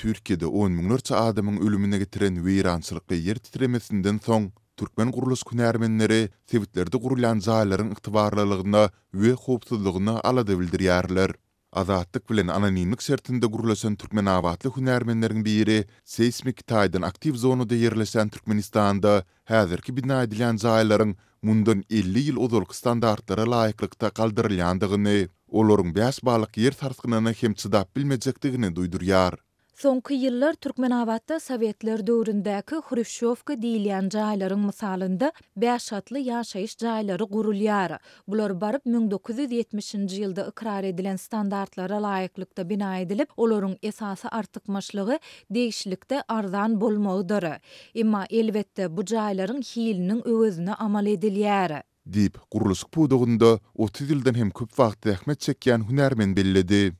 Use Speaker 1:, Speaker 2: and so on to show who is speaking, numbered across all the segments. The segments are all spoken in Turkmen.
Speaker 1: Türkiýede 10 minlerçe adamyň ölümine getiren weýrançylykly ýer titremesinden soň türkmen gurulýan künärmenleri sewitlerde gurulan zaýlaryň ygtybarlylygyna we howpsuzlygyna alada bildirýärler. Azatlyk bilen anonimlik şertinde gurulýan türkmen awatly künärmenleriň biri seismik taýdan aktiv zonada yerleşen Türkmenistanda häzirki bina edilen zaýlaryň mundan 50 ýyl uzun standartlara laýyklykda kaldyrylandygyny, olaryň 5 balyk ýer tarsgynyna hem çydap bilmejekdigini duýdurýar.
Speaker 2: Soňky ýyllar Türkmenabatda Sowetler döwründäki Hrushchevka diýilýän jaýlaryň mysalynda bäş hatly ýaşaýyş jaýlary gurulýar. Bular baryp 1970-nji ýylda ikrar edilen standartlara laýyklykda bina edilip, olaryň esasy artykmaşlygy degişlikde ardan bolmagdyr. Emma elbetde bu jaýlaryň hiýliniň öwüzüne amal edilýär.
Speaker 1: Dip, gurulysyk buduginda 30 ýyldan hem köp wagt rahmet çekýän hünärmen bellidi.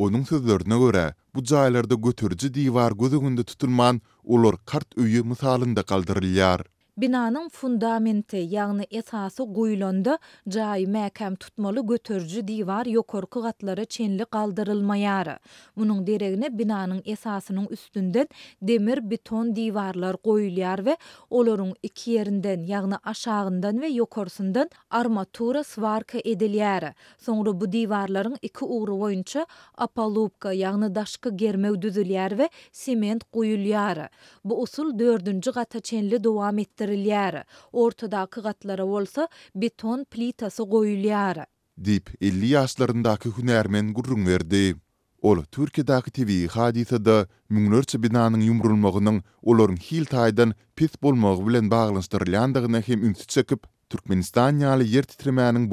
Speaker 1: Onun sözlerine göre bu cahilerde götürücü divar gözü gündü tutulman olur kart öyü mısalında kaldırılıyor.
Speaker 2: binanın fundamenti, yani esası guylonda cai mekem tutmalı götürcü divar yokorku katları çenli kaldırılmayarı. Bunun deregine binanın esasının üstünden demir beton divarlar goylyar ve olorun iki yerinden, yani aşağından ve yokorsundan armatura svarka ediliyarı. Sonra bu divarların iki uğru boyunca apalupka, yani daşkı germev düzülyar ve siment goylyarı. Bu usul dördüncü kata çenli devam ettir gerilýär. Ortadaky gatlara bolsa beton plitasy goýulýar.
Speaker 1: Dip 50 ýaşlarındaky hünärmen gurrun berdi. Ol Türkiýedäki TV hadisada müňlerçe binanyň ýumrulmagynyň olaryň hil taýdan pis bolmagy bilen baglanşdyrylandygyna hem ünsi çekip Türkmenistan ýaly yer titremäniň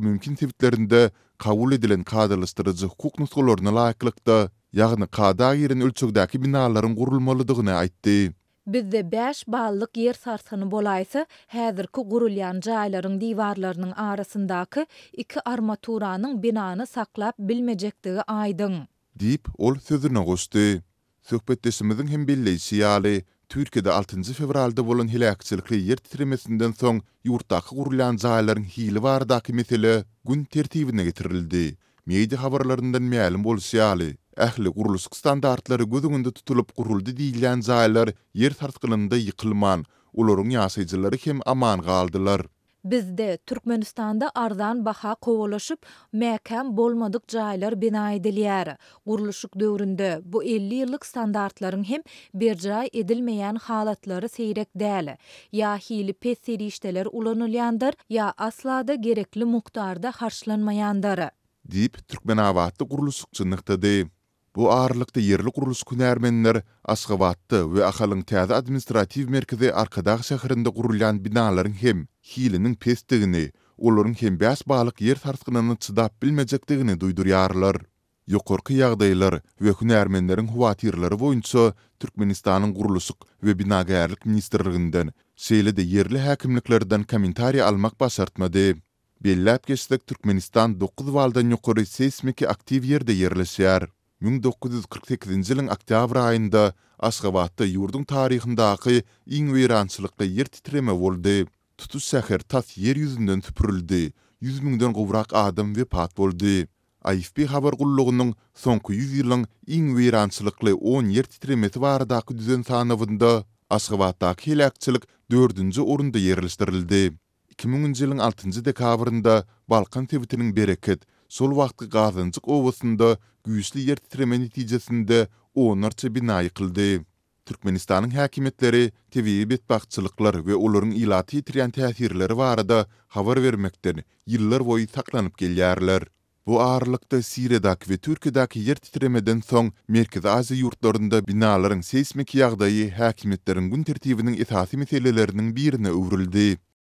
Speaker 1: mümkin tewitlerinde kabul edilen kadrlaşdyrýjy hukuk nusgalaryna laýyklykda, ýagny kada ýerini ölçekdäki binalaryň gurulmalydygyna aýtdy.
Speaker 2: Bizde 5 ballık yer sarsını bolaysa, hedirki gurulyan cailerin divarlarının arasındaki iki armaturanın binanı saklap bilmecekdiği aydın.
Speaker 1: Dip ol sözüne gosdi. Söhbetdesimizin hem siyali, Türkiye'de 6. fevralda bolun hilakçilikli yer titremesinden son yurttaki gurulyan cailerin hili vardaki misili gün tertiyy getirildi. tertiyy tertiyy tertiyy siyali. ähli guruluk standartlary gözüňinde tutulup guruldy diýilýän zaýlar ýer tartgylynda ýykylman, olaryň ýaşajylary hem aman galdylar.
Speaker 2: Bizde Türkmenistan'da ardan baha kovalaşıp mekem bolmadık caylar bina ediliyer. Guruluşuk dövründe bu 50 yıllık standartların hem bir cay edilmeyen halatları seyrek değil. Ya hili seri işteler ulanulyandar, ya asla da gerekli muktarda harçlanmayandır.
Speaker 1: Dip Türkmen avatlı nıhtadayım. bu ağırlıkta yerli kuruluş künermenler Asgabatta ve Akhalın tazi administrativ merkezi Arkadağ şehrinde kurulyan binaların hem hilinin pestigini, oların hem bas bağlık yer tarzgınını çıdap bilmecektigini duyduryarlar. Yokorki yağdaylar ve hünermenlerin huvatirleri boyunca Türkmenistan'ın kuruluşuk ve binagayarlik ministerliğinden şeyle de yerli hakimliklerden komentari almak başartmadı. Bellap geçtik Türkmenistan 9 valdan yukarı seismiki aktiv yerde yerleşer. 1948-nji ýylyň oktýabr aýynda Aşgabatda ýurduň taryhyndaky iň wiranslykly ýer titreme boldy. Tutuş şäher taş ýer ýüzünden tüpürildi. 100 mingden gowrak adam we pat boldy. AFP habar gullugynyň soňky 100 ýylyň iň wiranslykly 10 ýer titreme tewaradaky düzen sanawynda Aşgabatda kelakçylyk 4-nji orunda ýerleşdirildi. 2000-nji ýylyň 6-njy dekabrynda Balkan Tewitiniň bereket sol wagtky gazanjyk owasynda güýçli yer titreme netijesinde onarça bina ýykyldy. Türkmenistanyň häkimetleri TV betbagçylyklar we olaryň ilaty ýetiren täsirleri barada habar bermekden ýyllar boyu saklanyp gelýärler. Bu ağırlıkta Siredak ve Türkiye'deki yer titremeden son Azi yurtlarında binaların seismik yağdayı həkimətlərin gün tertibinin ithasi meselelerinin birine uğruldu.